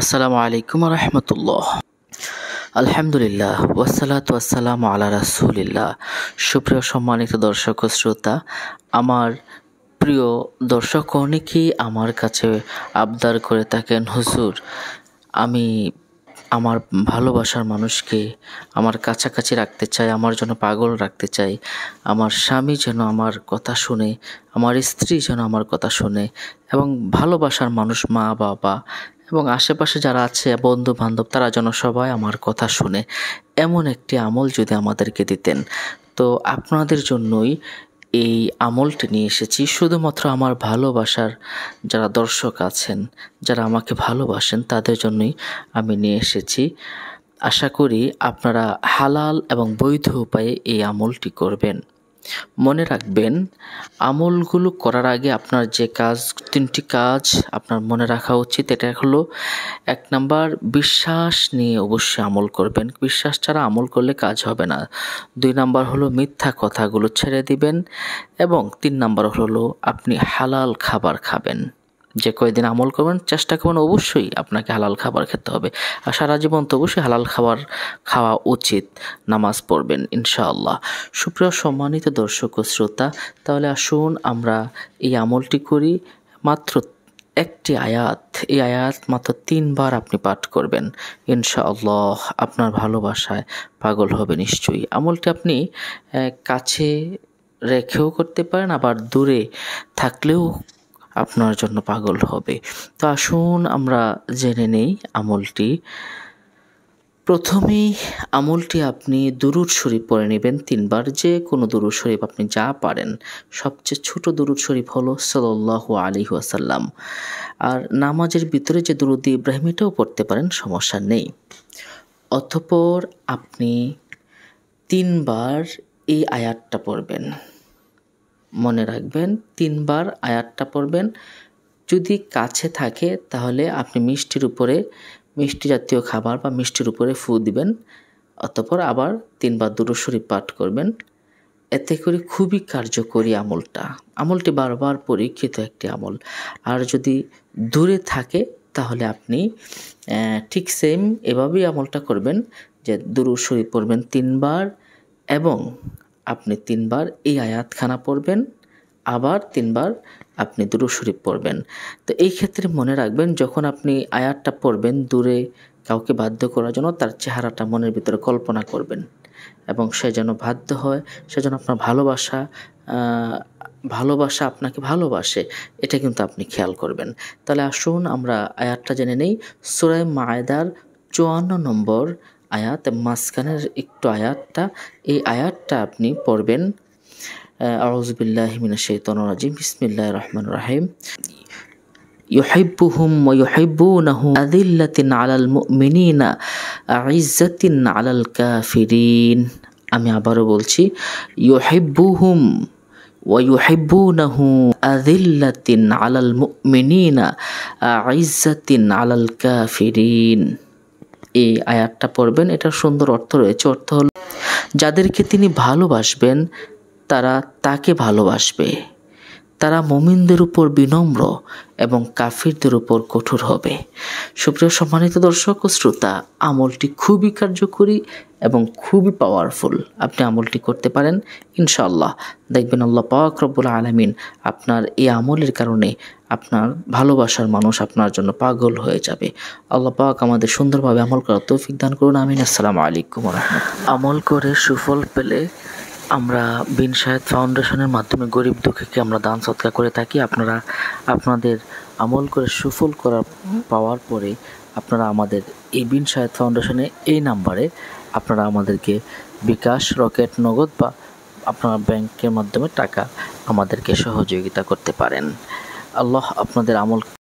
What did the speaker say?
আসসালামু আলাইকুম রহমতুল্লাহ আলহামদুলিল্লাহ ওয়াসালাত ওয়াসালাম আলা রাসুলিল্লাহ সুপ্রিয় সম্মানিত দর্শক শ্রোতা আমার প্রিয় দর্শক অনেকেই আমার কাছে আবদার করে থাকেন হুজুর আমি আমার ভালোবাসার মানুষকে আমার কাছাকাছি রাখতে চাই আমার জন্য পাগল রাখতে চাই আমার স্বামী যেন আমার কথা শুনে আমার স্ত্রী যেন আমার কথা শুনে এবং ভালোবাসার মানুষ মা বাবা এবং আশেপাশে যারা আছে বন্ধু বান্ধব তারা যেন সবাই আমার কথা শুনে এমন একটি আমল যদি আমাদেরকে দিতেন তো আপনাদের জন্যই এই আমলটি নিয়ে এসেছি শুধুমাত্র আমার ভালোবাসার যারা দর্শক আছেন যারা আমাকে ভালোবাসেন তাদের জন্যই আমি নিয়ে এসেছি আশা করি আপনারা হালাল এবং বৈধ উপায়ে এই আমলটি করবেন মনে রাখবেন আমলগুলো করার আগে আপনার যে কাজ তিনটি কাজ আপনার মনে রাখা উচিত এটা হলো এক নাম্বার বিশ্বাস নিয়ে অবশ্যই আমল করবেন বিশ্বাস ছাড়া আমল করলে কাজ হবে না দুই নাম্বার হলো মিথ্যা কথাগুলো ছেড়ে দিবেন এবং তিন নাম্বার হলো আপনি হালাল খাবার খাবেন যে কয়দিন আমল করবেন চেষ্টা করবেন অবশ্যই আপনাকে হালাল খাবার খেতে হবে আর সারা জীবন তো অবশ্যই হালাল খাবার খাওয়া উচিত নামাজ পড়বেন ইনশাআল্লাহ সুপ্রিয় সম্মানিত দর্শক ও শ্রোতা তাহলে আসুন আমরা এই আমলটি করি মাত্র একটি আয়াত এই আয়াত মাত্র তিনবার আপনি পাঠ করবেন ইনশাআল্লাহ আপনার ভালোবাসায় পাগল হবে নিশ্চয়ই আমলটি আপনি কাছে রেখেও করতে পারেন আবার দূরে থাকলেও আপনার জন্য পাগল হবে তো আসুন আমরা জেনে নেই আমলটি প্রথমেই আমলটি আপনি দুরুদ শরীফ পড়ে নেবেন তিনবার যে কোনো দুরুদ শরীফ আপনি যা পারেন সবচেয়ে ছোট দুরুদ শরীফ হলো সাল্লাহ আলী ওয়াসাল্লাম আর নামাজের ভিতরে যে দুরুদ এটাও পড়তে পারেন সমস্যা নেই অতপর আপনি তিনবার এই আয়াতটা পড়বেন মনে রাখবেন তিনবার আয়াতটা পড়বেন যদি কাছে থাকে তাহলে আপনি মিষ্টির উপরে মিষ্টি জাতীয় খাবার বা মিষ্টির উপরে ফু দিবেন অতপর আবার তিনবার দুরুশরী পাঠ করবেন এতে করে খুবই কার্যকরী আমলটা আমলটি বারবার পরীক্ষিত একটি আমল আর যদি দূরে থাকে তাহলে আপনি ঠিক সেম এভাবেই আমলটা করবেন যে শরীফ পড়বেন তিনবার এবং আপনি তিনবার এই আয়াতখানা পড়বেন আবার তিনবার আপনি দুরু শরীফ পড়বেন তো এই ক্ষেত্রে মনে রাখবেন যখন আপনি আয়াতটা পড়বেন দূরে কাউকে বাধ্য করার জন্য তার চেহারাটা মনের ভিতরে কল্পনা করবেন এবং সে যেন বাধ্য হয় সে যেন আপনার ভালোবাসা ভালোবাসা আপনাকে ভালোবাসে এটা কিন্তু আপনি খেয়াল করবেন তাহলে আসুন আমরা আয়াতটা জেনে নেই সুরায় মায়দার চুয়ান্ন নম্বর আয়াত মাঝখানের একটু আয়াতটা এই আয়াতটা আপনি পড়বেন আউজবিল্লাহমিনা শেতন রাজিম বিসমিল্লাহ রহমান রাহিম يحبهم ويحبونه أذلة على المؤمنين عزة على الكافرين আমি আবারও বলছি يحبهم ويحبونه أذلة على المؤمنين عزة على الكافرين এই আয়াতটা পড়বেন এটার সুন্দর অর্থ রয়েছে অর্থ হল যাদেরকে তিনি ভালোবাসবেন তারা তাকে ভালোবাসবে তারা মুমিনদের উপর বিনম্র এবং কাফিরদের উপর কঠোর হবে সুপ্রিয় সম্মানিত দর্শক ও শ্রোতা আমলটি খুবই কার্যকরী এবং খুবই পাওয়ারফুল আপনি আমলটি করতে পারেন ইনশাআল্লাহ দেখবেন আল্লাহ পাক আলমিন আপনার এই আমলের কারণে আপনার ভালোবাসার মানুষ আপনার জন্য পাগল হয়ে যাবে আল্লাহ পাক আমাদের সুন্দরভাবে আমল করার তৌফিক দান করুন আমিন আসসালামু আলাইকুম আমল করে সুফল পেলে আমরা বিন সাহেদ ফাউন্ডেশনের মাধ্যমে গরিব দুঃখীকে আমরা দান সৎকার করে থাকি আপনারা আপনাদের আমল করে সুফল করা পাওয়ার পরে আপনারা আমাদের এই বিন সাহেদ ফাউন্ডেশনে এই নাম্বারে আপনারা আমাদেরকে বিকাশ রকেট নগদ বা আপনার ব্যাংকের মাধ্যমে টাকা আমাদেরকে সহযোগিতা করতে পারেন আল্লাহ আপনাদের আমল